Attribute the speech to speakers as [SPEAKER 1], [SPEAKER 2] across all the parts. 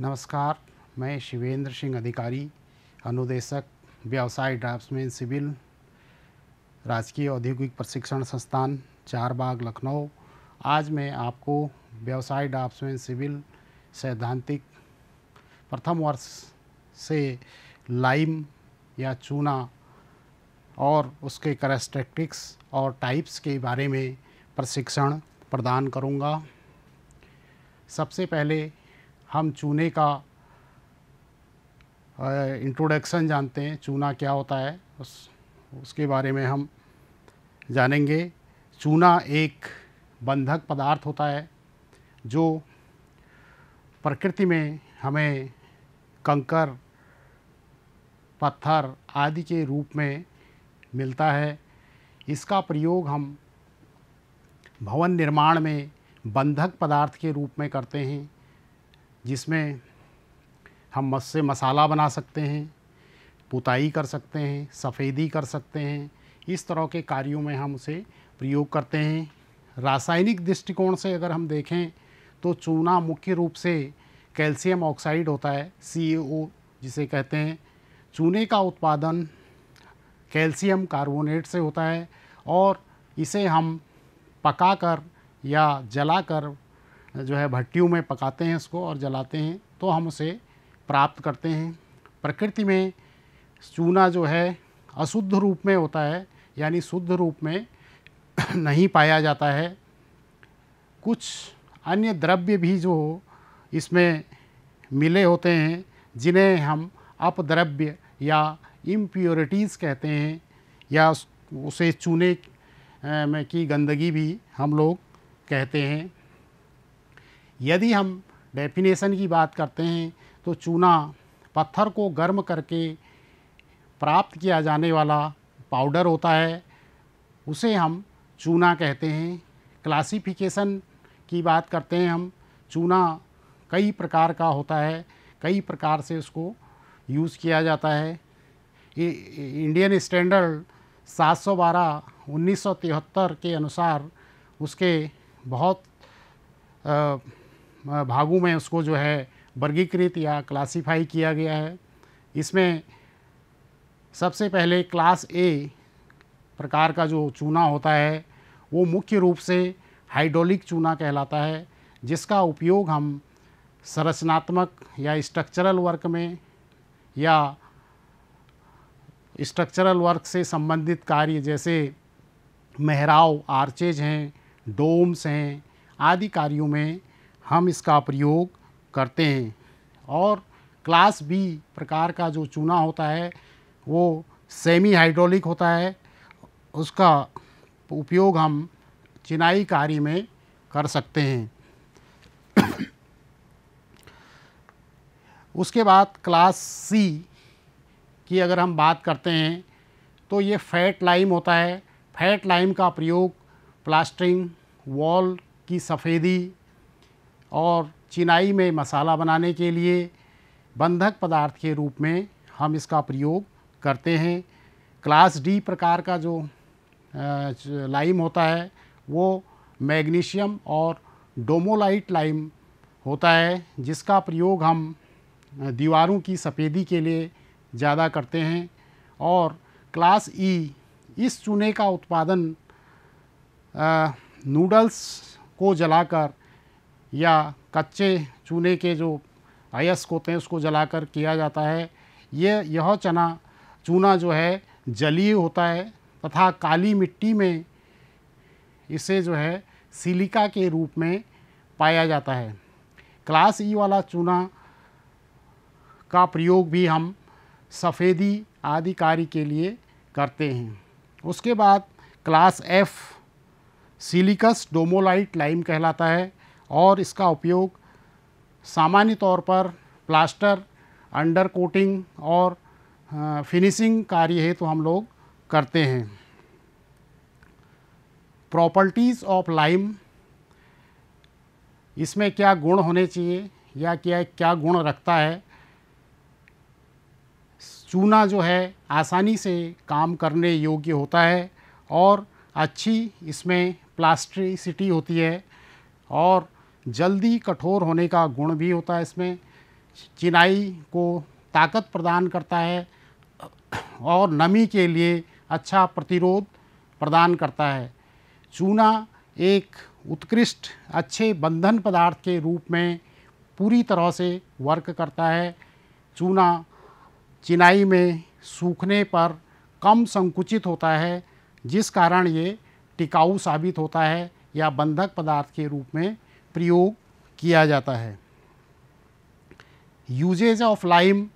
[SPEAKER 1] नमस्कार मैं शिवेंद्र सिंह अधिकारी अनुदेशक व्यवसाय ड्राफ्ट्समैन सिविल राजकीय औद्योगिक प्रशिक्षण संस्थान चार बाग लखनऊ आज मैं आपको व्यवसाय ड्राफ्ट्समैन सिविल सैद्धांतिक प्रथम वर्ष से लाइम या चूना और उसके करस्टेटिक्स और टाइप्स के बारे में प्रशिक्षण प्रदान करूंगा सबसे पहले हम चूने का इंट्रोडक्शन जानते हैं चूना क्या होता है उस उसके बारे में हम जानेंगे चूना एक बंधक पदार्थ होता है जो प्रकृति में हमें कंकर पत्थर आदि के रूप में मिलता है इसका प्रयोग हम भवन निर्माण में बंधक पदार्थ के रूप में करते हैं जिसमें हम मस से मसाला बना सकते हैं पुताई कर सकते हैं सफ़ेदी कर सकते हैं इस तरह के कार्यों में हम उसे प्रयोग करते हैं रासायनिक दृष्टिकोण से अगर हम देखें तो चूना मुख्य रूप से कैल्शियम ऑक्साइड होता है सी जिसे कहते हैं चूने का उत्पादन कैल्शियम कार्बोनेट से होता है और इसे हम पकाकर या जलाकर जो है भट्टियों में पकाते हैं उसको और जलाते हैं तो हम उसे प्राप्त करते हैं प्रकृति में चूना जो है अशुद्ध रूप में होता है यानी शुद्ध रूप में नहीं पाया जाता है कुछ अन्य द्रव्य भी जो इसमें मिले होते हैं जिन्हें हम अपद्रव्य या इम्प्योरिटीज़ कहते हैं या उसे चूने में की गंदगी भी हम लोग कहते हैं यदि हम डेफिनेशन की बात करते हैं तो चूना पत्थर को गर्म करके प्राप्त किया जाने वाला पाउडर होता है उसे हम चूना कहते हैं क्लासिफिकेशन की बात करते हैं हम चूना कई प्रकार का होता है कई प्रकार से उसको यूज़ किया जाता है इंडियन स्टैंडर्ड 712 1973 के अनुसार उसके बहुत आ, भागों में उसको जो है वर्गीकृत या क्लासिफाई किया गया है इसमें सबसे पहले क्लास ए प्रकार का जो चूना होता है वो मुख्य रूप से हाइड्रोलिक चूना कहलाता है जिसका उपयोग हम संरचनात्मक या स्ट्रक्चरल वर्क में या स्ट्रक्चरल वर्क से संबंधित कार्य जैसे मेहराव आर्चेज हैं डोम्स हैं आदि कार्यों में हम इसका प्रयोग करते हैं और क्लास बी प्रकार का जो चूना होता है वो सेमी हाइड्रोलिक होता है उसका उपयोग हम चिनाई कार्य में कर सकते हैं उसके बाद क्लास सी की अगर हम बात करते हैं तो ये फैट लाइम होता है फैट लाइम का प्रयोग प्लास्टरिंग वॉल की सफ़ेदी और चिनाई में मसाला बनाने के लिए बंधक पदार्थ के रूप में हम इसका प्रयोग करते हैं क्लास डी प्रकार का जो लाइम होता है वो मैग्नीशियम और डोमोलाइट लाइम होता है जिसका प्रयोग हम दीवारों की सफ़ेदी के लिए ज़्यादा करते हैं और क्लास ई इस चूने का उत्पादन नूडल्स को जलाकर या कच्चे चूल्हे के जो अयस्क होते हैं उसको जलाकर किया जाता है ये यह चना चूना जो है जलीय होता है तथा काली मिट्टी में इसे जो है सिलिका के रूप में पाया जाता है क्लास ई वाला चूना का प्रयोग भी हम सफ़ेदी आदि कार्य के लिए करते हैं उसके बाद class F siliceous dolomite lime कहलाता है और इसका उपयोग सामान्य तौर पर प्लास्टर अंडर कोटिंग और फिनिशिंग कार्य हेतु तो हम लोग करते हैं प्रॉपर्टीज़ ऑफ लाइम इसमें क्या गुण होने चाहिए या क्या क्या गुण रखता है चूना जो है आसानी से काम करने योग्य होता है और अच्छी इसमें प्लास्टिसिटी होती है और जल्दी कठोर होने का गुण भी होता है इसमें चिनाई को ताकत प्रदान करता है और नमी के लिए अच्छा प्रतिरोध प्रदान करता है चूना एक उत्कृष्ट अच्छे बंधन पदार्थ के रूप में पूरी तरह से वर्क करता है चूना चिनाई में सूखने पर कम संकुचित होता है जिस कारण ये टिकाऊ साबित होता है या बंधक पदार्थ के रूप में प्रयोग किया जाता है यूजेज ऑफ लाइम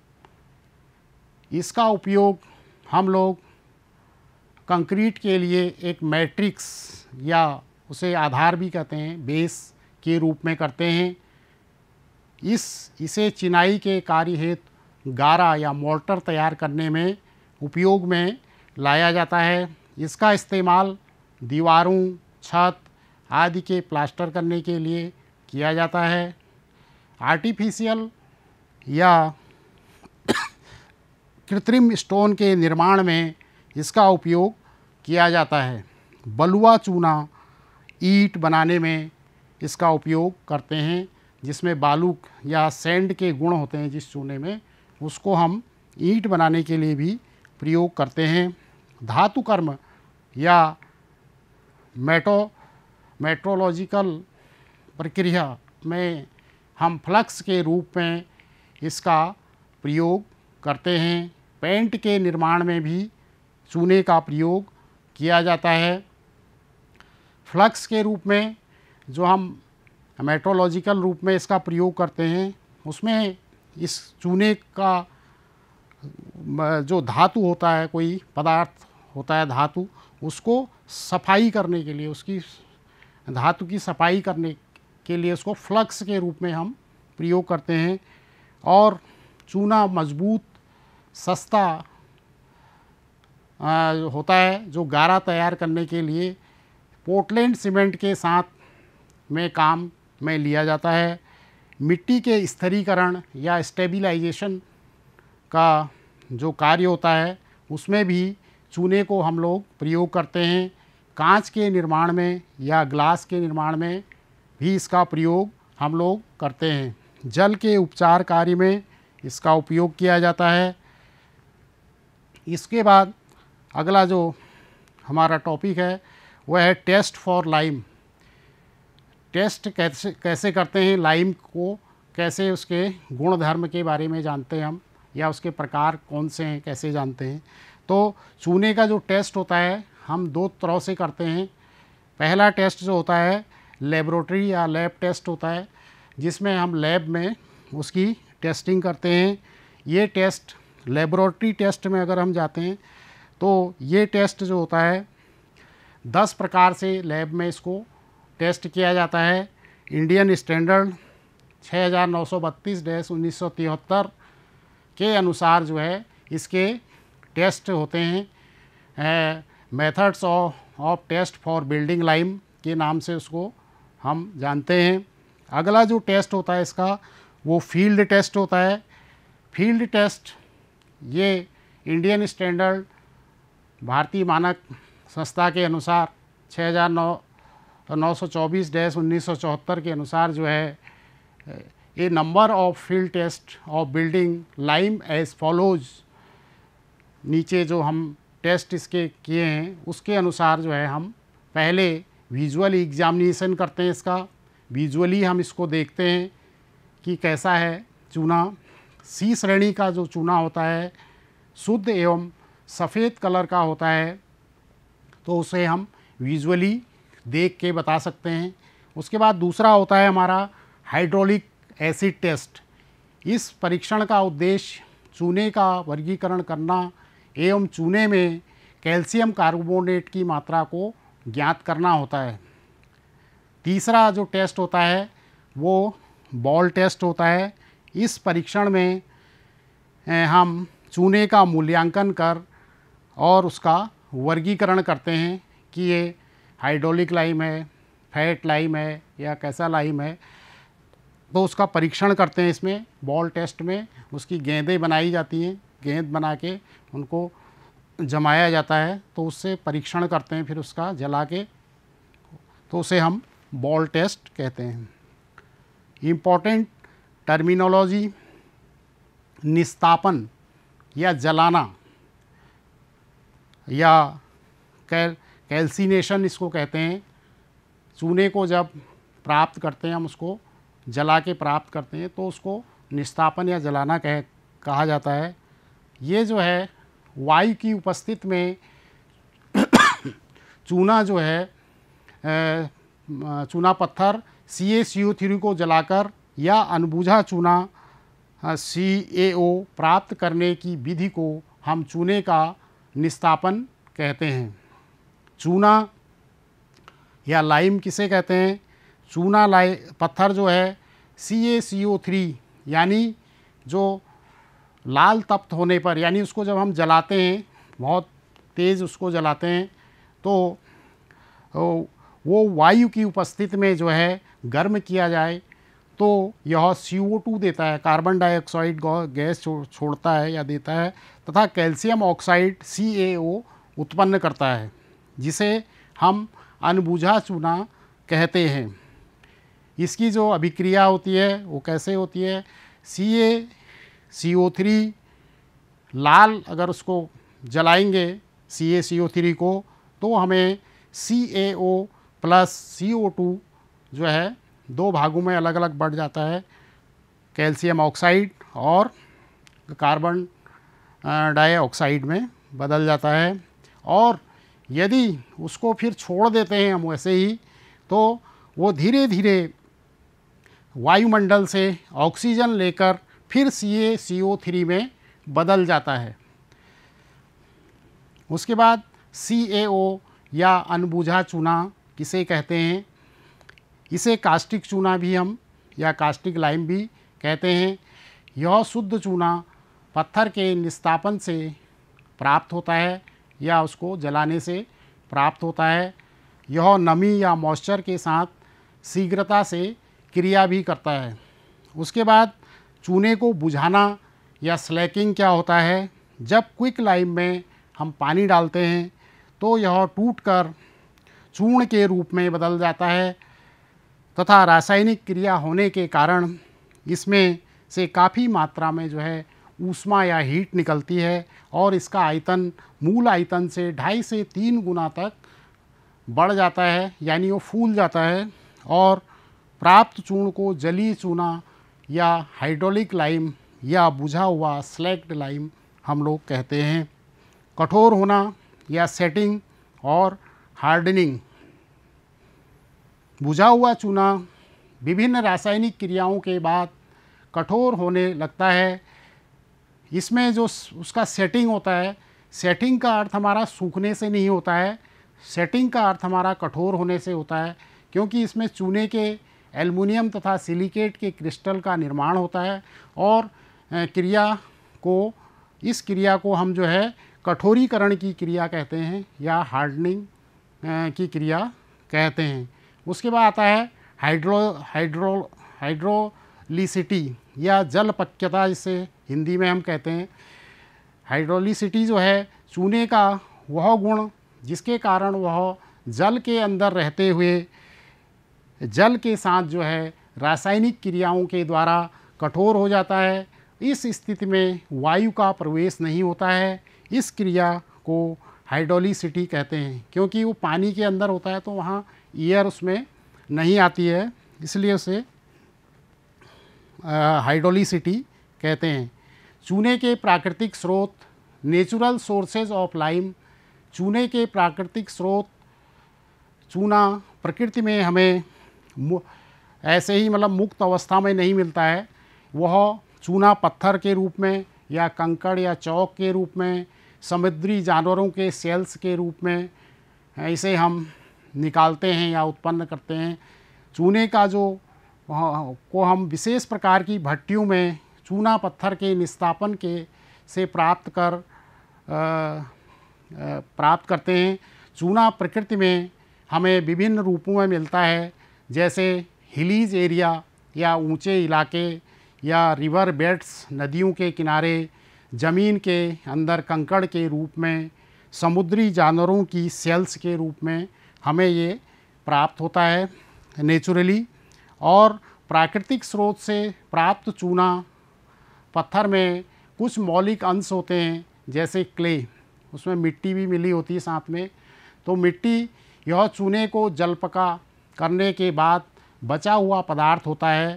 [SPEAKER 1] इसका उपयोग हम लोग कंक्रीट के लिए एक मैट्रिक्स या उसे आधार भी कहते हैं बेस के रूप में करते हैं इस इसे चिनाई के कार्य हेतु गारा या मोटर तैयार करने में उपयोग में लाया जाता है इसका इस्तेमाल दीवारों छत आदि के प्लास्टर करने के लिए किया जाता है आर्टिफिशियल या कृत्रिम स्टोन के निर्माण में इसका उपयोग किया जाता है बलुआ चूना ईट बनाने में इसका उपयोग करते हैं जिसमें बालू या सैंड के गुण होते हैं जिस चूने में उसको हम ईंट बनाने के लिए भी प्रयोग करते हैं धातुकर्म या मेटो मेट्रोलॉजिकल प्रक्रिया में हम फ्लक्स के रूप में इसका प्रयोग करते हैं पेंट के निर्माण में भी चूने का प्रयोग किया जाता है फ्लक्स के रूप में जो हम मेट्रोलॉजिकल रूप में इसका प्रयोग करते हैं उसमें इस चूने का जो धातु होता है कोई पदार्थ होता है धातु उसको सफाई करने के लिए उसकी धातु की सफाई करने के लिए उसको फ्लक्स के रूप में हम प्रयोग करते हैं और चूना मजबूत सस्ता आ, होता है जो गारा तैयार करने के लिए पोर्टलैंड सीमेंट के साथ में काम में लिया जाता है मिट्टी के स्थरीकरण या स्टेबिलाइजेशन का जो कार्य होता है उसमें भी चूने को हम लोग प्रयोग करते हैं कांच के निर्माण में या ग्लास के निर्माण में भी इसका प्रयोग हम लोग करते हैं जल के उपचार कार्य में इसका उपयोग किया जाता है इसके बाद अगला जो हमारा टॉपिक है वह है टेस्ट फॉर लाइम टेस्ट कैसे कैसे करते हैं लाइम को कैसे उसके गुण धर्म के बारे में जानते हैं हम या उसके प्रकार कौन से हैं कैसे जानते हैं तो चूने का जो टेस्ट होता है हम दो तरह से करते हैं पहला टेस्ट जो होता है लेबोरेटरी या लैब टेस्ट होता है जिसमें हम लैब में उसकी टेस्टिंग करते हैं ये टेस्ट लेबोरेटरी टेस्ट में अगर हम जाते हैं तो ये टेस्ट जो होता है दस प्रकार से लैब में इसको टेस्ट किया जाता है इंडियन स्टैंडर्ड 6932 डैस उन्नीस के अनुसार जो है इसके टेस्ट होते हैं methods of test for building lime के नाम से उसको हम जानते हैं अगला जो टेस्ट होता है इसका वो फील्ड टेस्ट होता है फील्ड टेस्ट ये इंडियन स्टैंडर्ड भारतीय मानक संस्था के अनुसार छः हज़ार नौ नौ सौ चौबीस डैश उन्नीस सौ चौहत्तर के अनुसार जो है a number of field test of building lime as follows नीचे जो हम टेस्ट इसके किए हैं उसके अनुसार जो है हम पहले विजुअल एग्जामिनेशन करते हैं इसका विजुअली हम इसको देखते हैं कि कैसा है चूना सी श्रेणी का जो चूना होता है शुद्ध एवं सफ़ेद कलर का होता है तो उसे हम विजुअली देख के बता सकते हैं उसके बाद दूसरा होता है हमारा हाइड्रोलिक एसिड टेस्ट इस परीक्षण का उद्देश्य चूने का वर्गीकरण करना एवं चूने में कैल्शियम कार्बोनेट की मात्रा को ज्ञात करना होता है तीसरा जो टेस्ट होता है वो बॉल टेस्ट होता है इस परीक्षण में हम चूने का मूल्यांकन कर और उसका वर्गीकरण करते हैं कि ये हाइड्रोलिक लाइम है फैट लाइम है या कैसा लाइम है तो उसका परीक्षण करते हैं इसमें बॉल टेस्ट में उसकी गेंदें बनाई जाती हैं गेंद बना के उनको जमाया जाता है तो उससे परीक्षण करते हैं फिर उसका जला के तो उसे हम बॉल टेस्ट कहते हैं इम्पॉर्टेंट टर्मिनोलॉजी निस्तापन या जलाना या कैल कैल्सिनेशन इसको कहते हैं चूने को जब प्राप्त करते हैं हम उसको जला के प्राप्त करते हैं तो उसको निस्तापन या जलाना कह कहा जाता है ये जो है वायु की उपस्थित में चूना जो है चूना पत्थर सी ए सी ओ थ्री को जलाकर या अनबूझा चूना सी ए ओ प्राप्त करने की विधि को हम चूने का निस्तापन कहते हैं चूना या लाइम किसे कहते हैं चूना लाइ पत्थर जो है सी ए सी ओ थ्री यानी जो लाल तप्त होने पर यानी उसको जब हम जलाते हैं बहुत तेज़ उसको जलाते हैं तो, तो वो वायु की उपस्थिति में जो है गर्म किया जाए तो यह सी ओ टू देता है कार्बन डाइऑक्साइड गैस छोड़ता है या देता है तथा कैल्शियम ऑक्साइड सी ए ओ उत्पन्न करता है जिसे हम अनबुझा चूना कहते हैं इसकी जो अभिक्रिया होती है वो कैसे होती है सी ए सी ओ थ्री लाल अगर उसको जलाएंगे सी ए सी ओ थ्री को तो हमें सी ए ओ प्लस सी ओ टू जो है दो भागों में अलग अलग बढ़ जाता है कैल्शियम ऑक्साइड और कार्बन डाइऑक्साइड में बदल जाता है और यदि उसको फिर छोड़ देते हैं हम वैसे ही तो वो धीरे धीरे वायुमंडल से ऑक्सीजन लेकर फिर सी ए सी ओ थ्री में बदल जाता है उसके बाद सी ए ओ या अनबूझा चूना किसे कहते हैं इसे कास्टिक चूना भी हम या कास्टिक लाइम भी कहते हैं यह शुद्ध चूना पत्थर के निस्तापन से प्राप्त होता है या उसको जलाने से प्राप्त होता है यह नमी या मॉइस्चर के साथ शीघ्रता से क्रिया भी करता है उसके बाद चूने को बुझाना या स्लैकिंग क्या होता है जब क्विक लाइम में हम पानी डालते हैं तो यह टूटकर चूर्ण के रूप में बदल जाता है तथा रासायनिक क्रिया होने के कारण इसमें से काफ़ी मात्रा में जो है ऊष्मा या हीट निकलती है और इसका आयतन मूल आयतन से ढाई से तीन गुना तक बढ़ जाता है यानी वो फूल जाता है और प्राप्त चूर्ण को जली चूना या हाइड्रोलिक लाइम या बुझा हुआ स्लैक्ड लाइम हम लोग कहते हैं कठोर होना या सेटिंग और हार्डनिंग बुझा हुआ चूना विभिन्न रासायनिक क्रियाओं के बाद कठोर होने लगता है इसमें जो उसका सेटिंग होता है सेटिंग का अर्थ हमारा सूखने से नहीं होता है सेटिंग का अर्थ हमारा कठोर होने से होता है क्योंकि इसमें चूने के एल्युमिनियम तथा सिलिकेट के क्रिस्टल का निर्माण होता है और क्रिया को इस क्रिया को हम जो है कठोरीकरण की क्रिया कहते हैं या हार्डनिंग की क्रिया कहते हैं उसके बाद आता है हाइड्रो हाइड्रो हाइड्रोलिसिटी या जल पक्यता जिसे हिंदी में हम कहते हैं हाइड्रोलिसिटी जो है चूने का वह गुण जिसके कारण वह जल के अंदर रहते हुए जल के साथ जो है रासायनिक क्रियाओं के द्वारा कठोर हो जाता है इस स्थिति में वायु का प्रवेश नहीं होता है इस क्रिया को हाइड्रोलिसिटी कहते हैं क्योंकि वो पानी के अंदर होता है तो वहाँ एयर उसमें नहीं आती है इसलिए उसे हाइड्रोलिसिटी कहते हैं चूने के प्राकृतिक स्रोत नेचुरल सोर्सेज ऑफ लाइम चूने के प्राकृतिक स्रोत चूना प्रकृति में हमें ऐसे ही मतलब मुक्त अवस्था में नहीं मिलता है वह चूना पत्थर के रूप में या कंकड़ या चौक के रूप में समुद्री जानवरों के सेल्स के रूप में इसे हम निकालते हैं या उत्पन्न करते हैं चूने का जो को हम विशेष प्रकार की भट्टियों में चूना पत्थर के निस्तापन के से प्राप्त कर प्राप्त करते हैं चूना प्रकृति में हमें विभिन्न रूपों में मिलता है जैसे हिलीज एरिया या ऊंचे इलाके या रिवर बेड्स नदियों के किनारे ज़मीन के अंदर कंकड़ के रूप में समुद्री जानवरों की सेल्स के रूप में हमें ये प्राप्त होता है नेचुरली और प्राकृतिक स्रोत से प्राप्त चूना पत्थर में कुछ मौलिक अंश होते हैं जैसे क्ले उसमें मिट्टी भी मिली होती है साथ में तो मिट्टी यह चूने को जलपका करने के बाद बचा हुआ पदार्थ होता है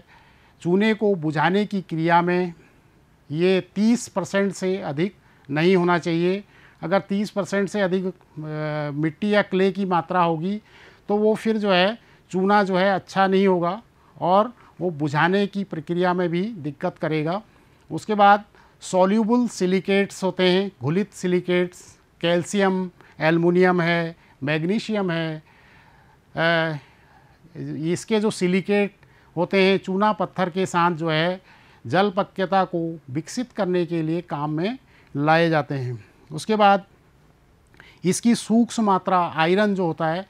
[SPEAKER 1] चूने को बुझाने की क्रिया में ये 30 परसेंट से अधिक नहीं होना चाहिए अगर 30 परसेंट से अधिक मिट्टी या क्ले की मात्रा होगी तो वो फिर जो है चूना जो है अच्छा नहीं होगा और वो बुझाने की प्रक्रिया में भी दिक्कत करेगा उसके बाद सोल्यूबल सिलिकेट्स होते हैं घुलित सिलिकेट्स कैल्शियम एलमिनियम है मैग्नीशियम है इसके जो सिलिकेट होते हैं चूना पत्थर के साथ जो है जल पक्यता को विकसित करने के लिए काम में लाए जाते हैं उसके बाद इसकी सूक्ष्म मात्रा आयरन जो होता है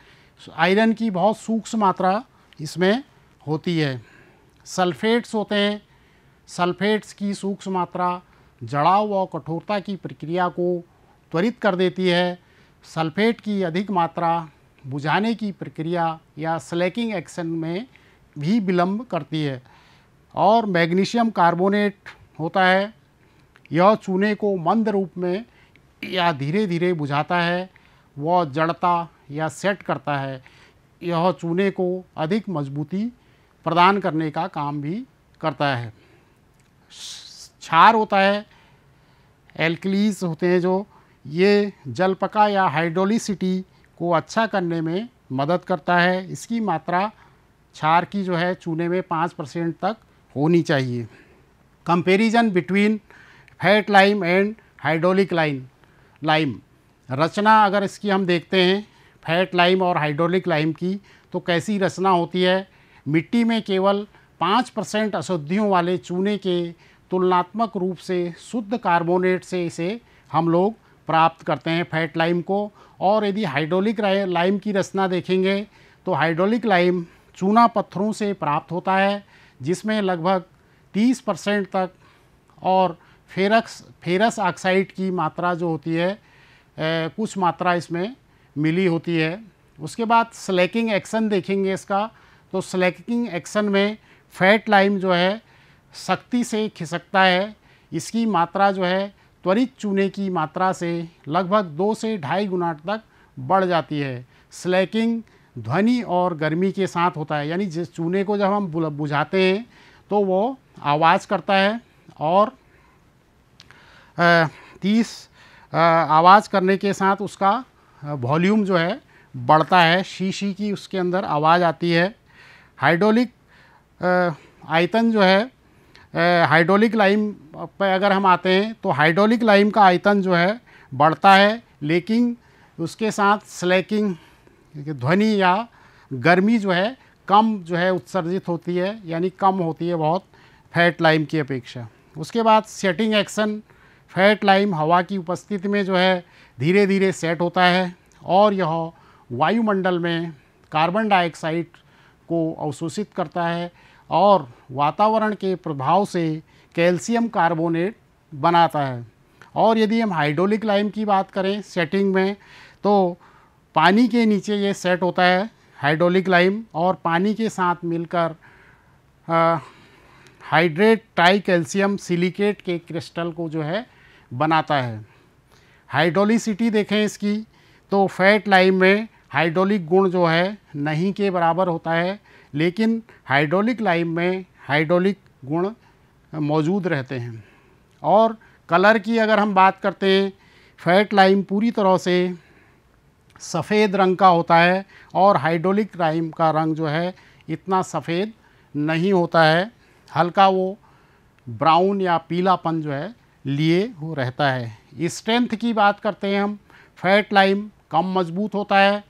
[SPEAKER 1] आयरन की बहुत सूक्ष्म मात्रा इसमें होती है सल्फेट्स होते हैं सल्फेट्स की सूक्ष्म मात्रा जड़ाव व कठोरता की प्रक्रिया को त्वरित कर देती है सल्फेट की अधिक मात्रा बुझाने की प्रक्रिया या स्लैकिंग एक्शन में भी विलंब करती है और मैग्नीशियम कार्बोनेट होता है यह चूने को मंद रूप में या धीरे धीरे बुझाता है वह जड़ता या सेट करता है यह चूने को अधिक मजबूती प्रदान करने का काम भी करता है क्षार होता है एल्कलीस होते हैं जो ये जलपका या हाइड्रोलिसिटी को अच्छा करने में मदद करता है इसकी मात्रा क्षार की जो है चूने में पाँच परसेंट तक होनी चाहिए comparison between fat lime and hydraulic lime lime रचना अगर इसकी हम देखते हैं फैट लाइम और हाइड्रोलिक लाइम की तो कैसी रचना होती है मिट्टी में केवल पाँच परसेंट अशुद्धियों वाले चूने के तुलनात्मक रूप से शुद्ध कार्बोनेट से इसे हम लोग प्राप्त करते हैं फैट लाइम को और यदि हाइड्रोलिक लाइम की रचना देखेंगे तो हाइड्रोलिक लाइम चूना पत्थरों से प्राप्त होता है जिसमें लगभग 30 परसेंट तक और फेरक्स फेरस ऑक्साइड की मात्रा जो होती है ए, कुछ मात्रा इसमें मिली होती है उसके बाद स्लैकिंग एक्शन देखेंगे इसका तो स्लैकिंग एक्शन में फैट लाइम जो है सख्ती से खिसकता है इसकी मात्रा जो है त्वरित चूने की मात्रा से लगभग दो से ढाई गुना तक बढ़ जाती है स्लैकिंग ध्वनि और गर्मी के साथ होता है यानी जिस चूने को जब हम बुझाते हैं तो वो आवाज़ करता है और तीस आवाज़ करने के साथ उसका वॉल्यूम जो है बढ़ता है शीशी की उसके अंदर आवाज़ आती है हाइड्रोलिक आयतन जो है हाइड्रोलिक लाइम पर अगर हम आते हैं तो हाइड्रोलिक लाइम का आयतन जो है बढ़ता है लेकिन उसके साथ स्लैकिंग ध्वनि या गर्मी जो है कम जो है उत्सर्जित होती है यानी कम होती है बहुत फैट लाइम की अपेक्षा उसके बाद सेटिंग एक्शन फैट लाइम हवा की उपस्थिति में जो है धीरे धीरे सेट होता है और यह वायुमंडल में कार्बन डाइऑक्साइड को अवशोषित करता है और वातावरण के प्रभाव से कैल्शियम कार्बोनेट बनाता है और यदि हम हाइड्रोलिक लाइम की बात करें सेटिंग में तो पानी के नीचे ये सेट होता है हाइड्रोलिक लाइम और पानी के साथ मिलकर हाइड्रेट ट्राई कैल्शियम सिलिकेट के क्रिस्टल को जो है बनाता है हाइड्रोलिसिटी देखें इसकी तो फैट लाइम में हाइड्रोलिक गुण जो है नहीं के बराबर होता है लेकिन हाइड्रोलिक लाइम में हाइड्रोलिक गुण मौजूद रहते हैं और कलर की अगर हम बात करते हैं फैट लाइम पूरी तरह से सफ़ेद रंग का होता है और हाइड्रोलिक लाइम का रंग जो है इतना सफ़ेद नहीं होता है हल्का वो ब्राउन या पीलापन जो है लिए वो रहता है स्ट्रेंथ की बात करते हैं हम फैट लाइम कम मजबूत होता है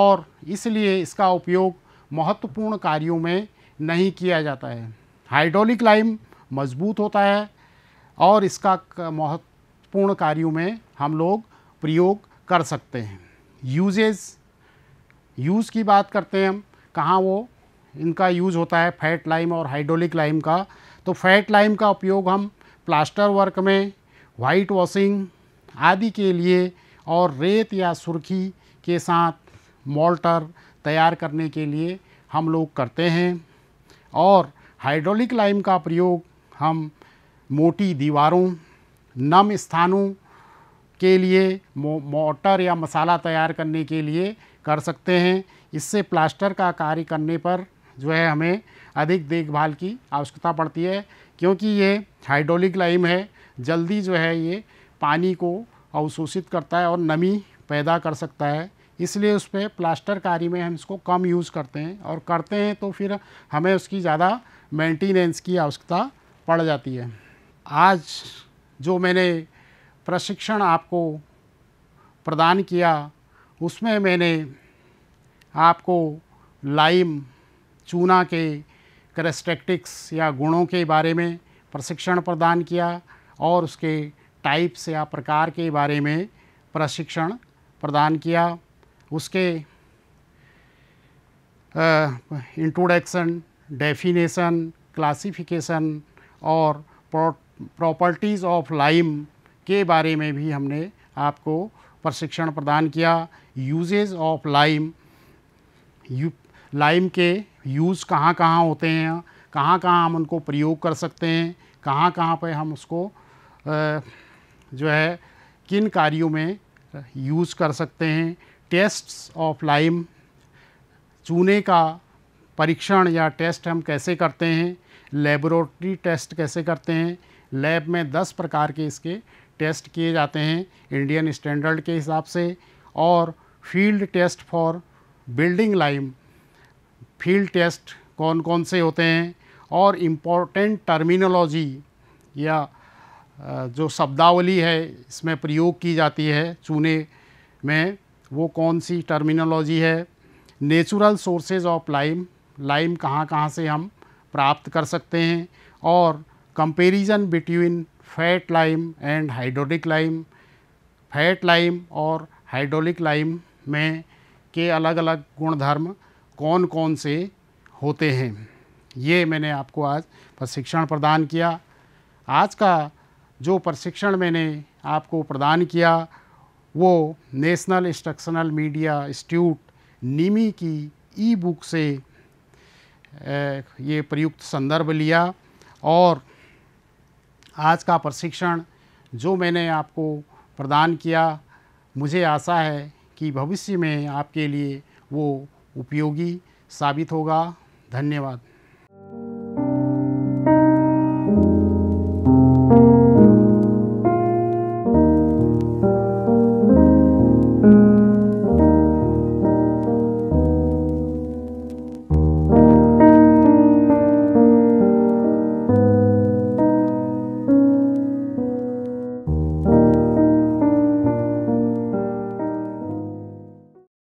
[SPEAKER 1] और इसलिए इसका उपयोग महत्वपूर्ण कार्यों में नहीं किया जाता है हाइड्रोलिक लाइम मजबूत होता है और इसका महत्वपूर्ण कार्यों में हम लोग प्रयोग कर सकते हैं यूजेज यूज़ की बात करते हैं हम कहाँ वो इनका यूज़ होता है फैट लाइम और हाइड्रोलिक लाइम का तो फैट लाइम का उपयोग हम प्लास्टर वर्क में वाइट वॉशिंग आदि के लिए और रेत या सुर्खी के साथ मोल्टर तैयार करने के लिए हम लोग करते हैं और हाइड्रोलिक लाइम का प्रयोग हम मोटी दीवारों नम स्थानों के लिए मोटर या मसाला तैयार करने के लिए कर सकते हैं इससे प्लास्टर का कार्य करने पर जो है हमें अधिक देखभाल की आवश्यकता पड़ती है क्योंकि ये हाइड्रोलिक लाइम है जल्दी जो है ये पानी को अवशोषित करता है और नमी पैदा कर सकता है इसलिए उस पर प्लास्टरकारी में हम इसको कम यूज़ करते हैं और करते हैं तो फिर हमें उसकी ज़्यादा मेंटेनेंस की आवश्यकता पड़ जाती है आज जो मैंने प्रशिक्षण आपको प्रदान किया उसमें मैंने आपको लाइम चूना के करेस्टेक्टिक्स या गुणों के बारे में प्रशिक्षण प्रदान किया और उसके टाइप्स या प्रकार के बारे में प्रशिक्षण प्रदान किया उसके इंट्रोडक्शन डेफिनेशन क्लासिफिकेशन और प्रॉपर्टीज़ ऑफ लाइम के बारे में भी हमने आपको प्रशिक्षण प्रदान किया यूजेज ऑफ लाइम यू लाइम के यूज़ कहाँ कहाँ होते हैं कहाँ कहाँ हम उनको प्रयोग कर सकते हैं कहाँ कहाँ पे हम उसको जो है किन कार्यों में यूज़ कर सकते हैं टेस्ट्स ऑफ लाइम चूने का परीक्षण या टेस्ट हम कैसे करते हैं लेबोरेटरी टेस्ट कैसे करते हैं लैब में 10 प्रकार के इसके टेस्ट किए जाते हैं इंडियन स्टैंडर्ड के हिसाब से और field test for building lime field test कौन कौन से होते हैं और इम्पोर्टेंट टर्मिनोलॉजी या जो शब्दावली है इसमें प्रयोग की जाती है चूने में वो कौन सी टर्मिनोलॉजी है natural sources of lime lime कहाँ कहाँ से हम प्राप्त कर सकते हैं और comparison between fat lime and hydraulic lime fat lime और हाइड्रोलिक लाइम में के अलग अलग गुणधर्म कौन कौन से होते हैं ये मैंने आपको आज प्रशिक्षण प्रदान किया आज का जो प्रशिक्षण मैंने आपको प्रदान किया वो national instructional media institute NIMI की ई बुक से ये प्रयुक्त संदर्भ लिया और आज का प्रशिक्षण जो मैंने आपको प्रदान किया मुझे आशा है कि भविष्य में आपके लिए वो उपयोगी साबित होगा धन्यवाद